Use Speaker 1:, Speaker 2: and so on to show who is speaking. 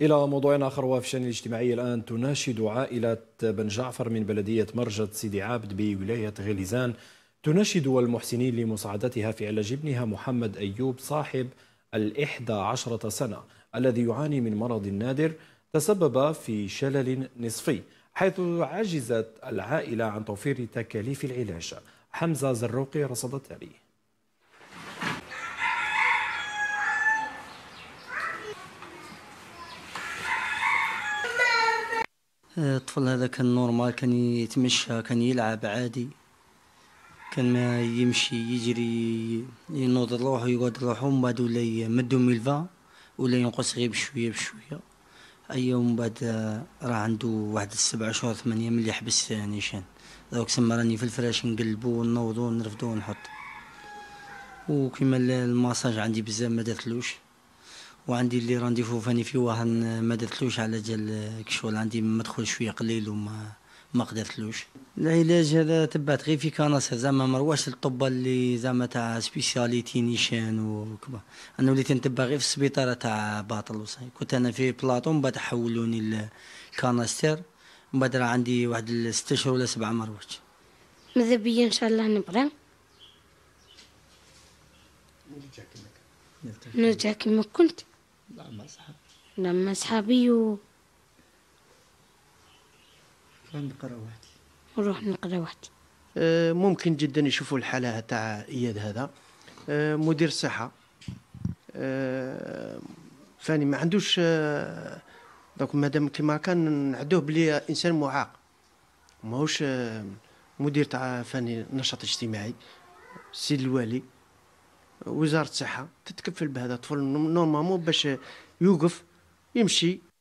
Speaker 1: إلى موضوع آخر وفي الشأن الاجتماعي الآن تناشد عائلة بن جعفر من بلدية مرجد سيدي عابد بولاية غليزان تناشد المحسنين لمساعدتها في علاج ابنها محمد أيوب صاحب الإحدى عشرة سنة الذي يعاني من مرض نادر تسبب في شلل نصفي حيث عجزت العائلة عن توفير تكاليف العلاج حمزة زروقي رصدت عليه
Speaker 2: الطفل آه، هذا كان نورمال كان يتمشى كان يلعب عادي كان ما يمشي يجري ينوض روحو يقعد روحو من بعد ولا يمدو ميلفا ولا ينقص غير بشويه بشويه اي من بعد آه، راه عنده واحد السبع شهور ثمانية ملي حبس نيشان دوك سما راني في الفراش نقلبو ونوضو ونرفدو ونحط وكيما الماساج عندي بزاف ما داتلوش وعندي اللي رانديفو فاني في واحد ما درتلوش على جال كشغل عندي مدخول شويه قليل وما ما قدرتلوش العلاج هذا تبعت غير في كانس زعما ما رواش اللي زعما تاع سبيسياليتي نيشان وكبا انا وليت نتبع غير في السبيطار تاع باطل وصاي كنت انا في بلاطو من بعد حولوني للكانستر من بعد راه عندي واحد ست شهور ولا سبعه مروات ماذا بيا ان شاء الله نبغى نرجع
Speaker 3: كما كنت لما صحابي لما صحابيو نقرا وحدي نروح نقرا وحدي أه، ممكن جدا يشوفوا الحاله تاع اياد هذا أه، مدير الصحه أه، فاني ما عندوش دونك مادام كيما كان نعدوه بلي انسان معاق ماهوش مدير تاع فاني نشاط اجتماعي السيد الوالي وزاره الصحه تتكفل بهذا الطفل نورمالمون باش يوقف يمشي